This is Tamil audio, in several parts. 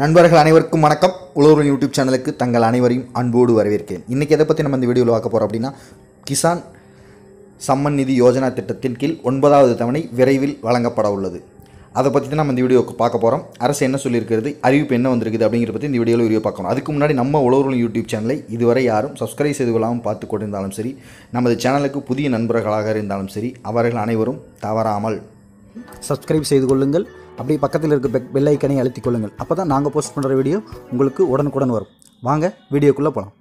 நண்பர்கள் அனைவருக்கும் வணக்கம் உழவுரின் யூடியூப் சேனலுக்கு தங்கள் அனைவரையும் அன்போடு வரவேற்கிறேன் இன்றைக்கி எதை பற்றி நம்ம இந்த வீடியோவில் பார்க்க போகிறோம் அப்படின்னா கிசான் சம்மன் நிதி யோஜனா திட்டத்தின் கீழ் ஒன்பதாவது தவணை விரைவில் வழங்கப்பட உள்ளது அதை பற்றி தான் நம்ம இந்த வீடியோவுக்கு பார்க்க போகிறோம் அரசு என்ன சொல்லியிருக்கிறது அறிவிப்பு என்ன வந்திருக்குது அப்படிங்கிற பற்றி இந்த வீடியோவில் வீடியோ பார்க்கணும் அதுக்கு முன்னாடி நம்ம உழவுரின் யூடியூப் சேனலை இதுவரை யாரும் சப்ஸ்கிரைப் செய்து கொள்ளாமல் பார்த்து கொண்டிருந்தாலும் சரி நமது சேனலுக்கு புதிய நண்பர்களாக இருந்தாலும் சரி அவர்கள் அனைவரும் தவறாமல் சப்ஸ்கிரைப் செய்து கொள்ளுங்கள் அப்படியே பக்கத்தில் இருக்க பெல் பெல் ஐக்கனை அழுத்திக் கொள்ளுங்கள் அப்போ தான் நாங்கள் போஸ்ட் பண்ணுற வீடியோ உங்களுக்கு உடனுக்குடன் வரும் வாங்க வீடியோக்குள்ளே போகலாம்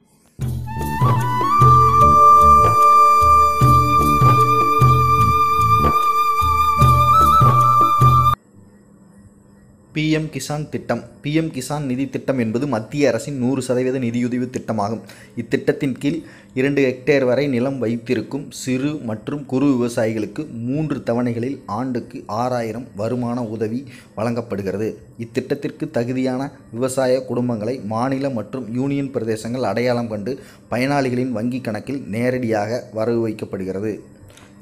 பிஎம் கிசான் திட்டம் பிஎம் கிசான் நிதி திட்டம் என்பது மத்திய அரசின் நூறு சதவீத நிதியுதவி திட்டமாகும் இத்திட்டத்தின் கீழ் இரண்டு ஹெக்டேர் வரை நிலம் வைத்திருக்கும் சிறு மற்றும் குறு விவசாயிகளுக்கு மூன்று தவணைகளில் ஆண்டுக்கு ஆறாயிரம் வருமான உதவி வழங்கப்படுகிறது இத்திட்டத்திற்கு தகுதியான விவசாய குடும்பங்களை மாநில மற்றும் யூனியன் பிரதேசங்கள் அடையாளம் கண்டு பயனாளிகளின் வங்கிக் கணக்கில் நேரடியாக வரவு வைக்கப்படுகிறது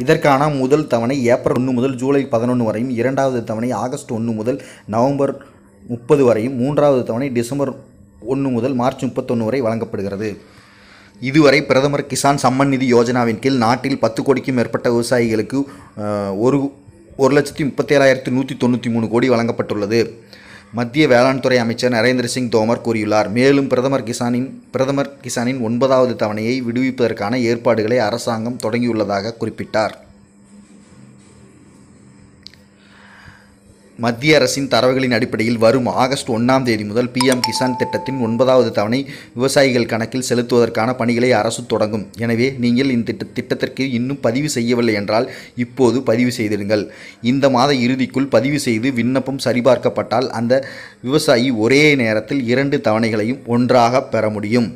இதற்கான முதல் தவணை ஏப்ரல் ஒன்று முதல் ஜூலை பதினொன்று வரையும் இரண்டாவது தவணை ஆகஸ்ட் ஒன்று முதல் நவம்பர் முப்பது வரையும் மூன்றாவது தவணை டிசம்பர் ஒன்று முதல் மார்ச் முப்பத்தொன்று வரை வழங்கப்படுகிறது இதுவரை பிரதமர் கிசான் சம்மன் நிதி யோஜனாவின் கீழ் நாட்டில் பத்து கோடிக்கும் மேற்பட்ட விவசாயிகளுக்கு ஒரு ஒரு லட்சத்தி முப்பத்தேழாயிரத்தி நூற்றி தொண்ணூற்றி மூணு கோடி வழங்கப்பட்டுள்ளது மத்திய வேளாண் துறை அமைச்சர் நரேந்திர சிங் தோமர் கூறியுள்ளார் மேலும் பிரதமர் கிசானின் பிரதமர் கிசானின் ஒன்பதாவது தவணையை விடுவிப்பதற்கான ஏற்பாடுகளை அரசாங்கம் தொடங்கியுள்ளதாக குறிப்பிட்டார் மத்திய அரசின் தரவுகளின் அடிப்படையில் வரும் ஆகஸ்ட் ஒன்றாம் தேதி முதல் பிஎம் கிசான் திட்டத்தின் ஒன்பதாவது தவணை விவசாயிகள் கணக்கில் செலுத்துவதற்கான பணிகளை அரசு தொடங்கும் எனவே நீங்கள் இந்த திட்டத்திற்கு இன்னும் பதிவு செய்யவில்லை என்றால் இப்போது பதிவு செய்திடுங்கள் இந்த மாத இறுதிக்குள் பதிவு செய்து விண்ணப்பம் சரிபார்க்கப்பட்டால் அந்த விவசாயி ஒரே நேரத்தில் இரண்டு தவணைகளையும் ஒன்றாக பெற முடியும்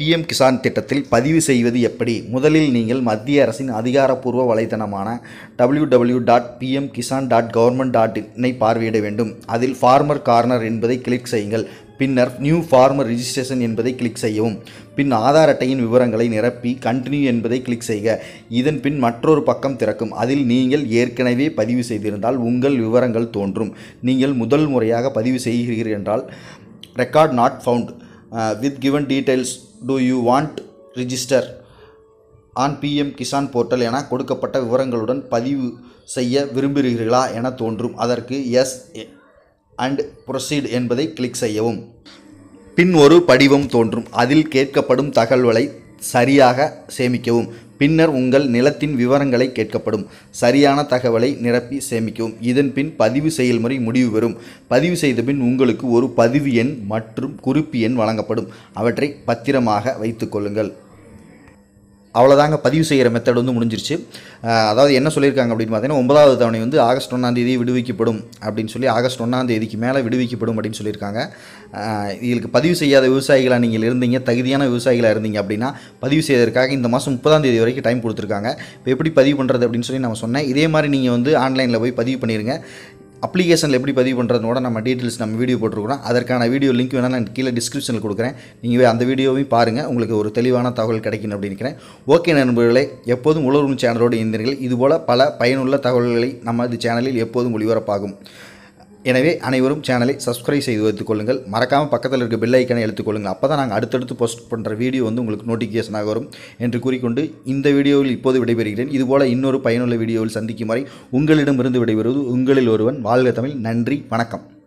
பிஎம் கிசான் திட்டத்தில் பதிவு செய்வது எப்படி முதலில் நீங்கள் மத்திய அரசின் அதிகாரப்பூர்வ வலைத்தளமான W W dot PM Kisan dot government dot இன்னை பார்வையிட வேண்டும் அதில் ஃபார்மர் கார்னர் என்பதை கிளிக் செய்யுங்கள் பின்னர் நியூ ஃபார்மர் ரிஜிஸ்ட்ரேஷன் என்பதை கிளிக் செய்யவும் பின் ஆதார் அட்டையின் விவரங்களை நிரப்பி கண்டினியூ என்பதை கிளிக் செய்க இதன் பின் மற்றொரு பக்கம் திறக்கும் அதில் நீங்கள் ஏற்கனவே பதிவு செய்திருந்தால் உங்கள் விவரங்கள் தோன்றும் நீங்கள் முதல் முறையாக பதிவு செய்கிறீர்கள் என்றால் record not found with uh, given details do you want register on PM Kisan portal என கொடுக்கப்பட்ட விவரங்களுடன் பதிவு செய்ய விரும்புகிறீர்களா என தோன்றும் அதற்கு எஸ் அண்ட் ப்ரொசீட் என்பதை கிளிக் செய்யவும் பின் ஒரு படிவம் தோன்றும் அதில் கேட்கப்படும் தகவலை சரியாக சேமிக்கவும் பின்னர் உங்கள் நிலத்தின் விவரங்களை கேட்கப்படும் சரியான தகவலை நிரப்பி சேமிக்கவும் இதன் பின் பதிவு செயல்முறை முடிவு பெறும் பதிவு செய்த பின் உங்களுக்கு ஒரு பதிவு எண் மற்றும் குறிப்பு எண் வழங்கப்படும் அவற்றை பத்திரமாக வைத்துக்கொள்ளுங்கள் அவ்வளோதாங்க பதிவு செய்கிற மெத்தட் வந்து முடிஞ்சிருச்சு அதாவது என்ன சொல்லியிருக்காங்க அப்படின்னு பார்த்தீங்கன்னா ஒன்பதாவது தவணை வந்து ஆகஸ்ட் ஒன்றாந்தேதி விடுவிக்கப்படும் அப்படின்னு சொல்லி ஆகஸ்ட் ஒன்றாந்தேதிக்கு மேலே விடுவிக்கப்படும் அப்படின்னு சொல்லியிருக்காங்க இதுக்கு பதிவு செய்யாத விவசாயிகளாக நீங்கள் இருந்தீங்க தகுதியான விவசாயிகளாக இருந்தீங்க அப்படின்னா பதிவு செய்வதற்காக இந்த மாதம் முப்பதாம் தேதி வரைக்கும் டைம் கொடுத்துருக்காங்க இப்போ எப்படி பதிவு பண்ணுறது அப்படின்னு சொல்லி நான் சொன்னேன் இதே மாதிரி நீங்கள் வந்து ஆன்லைனில் போய் பதிவு பண்ணிடுங்க அப்ளிகேஷனில் எப்படி பதிவு பண்ணுறதோட நம்ம டீட்டெயில்ஸ் நம்ம வீடியோ போட்டிருக்கிறோம் அதற்கான வீடியோ லிங்க் வேணால் நான் கீழே டிஸ்கிரிப்ஷனில் கொடுக்குறேன் நீங்கள் அந்த வீடியோவையும் பாருங்கள் உங்களுக்கு ஒரு தெளிவான தகவல் கிடைக்கும் அப்படின்னு ஓகே நண்பர்களே எப்போதும் உழவுறும் சேனலோடு இணைந்தீர்கள் இதுபோல் பல பயனுள்ள தகவல்களை நமது சேனலில் எப்போதும் ஒளிபரப்பாகும் எனவே அனைவரும் சேனலை சப்ஸ்கிரைப் செய்து வைத்துக் கொள்ளுங்கள் மறக்காமல் பக்கத்தில் இருக்க பெல் ஐக்கனை எடுத்துக்கொள்ளுங்கள் அப்போ தான் நாங்கள் அடுத்தடுத்து போஸ்ட் பண்ணுற வீடியோ வந்து உங்களுக்கு நோட்டிஃபிகேஷனாக வரும் என்று கூறிக்கொண்டு இந்த வீடியோவில் இப்போது விடைபெறுகிறேன் இதுபோல் இன்னொரு பயனுள்ள வீடியோவில் சந்திக்கும் வரை உங்களிடமிருந்து விடைபெறுவது உங்களில் ஒருவன் வாழ்க தமிழ் நன்றி வணக்கம்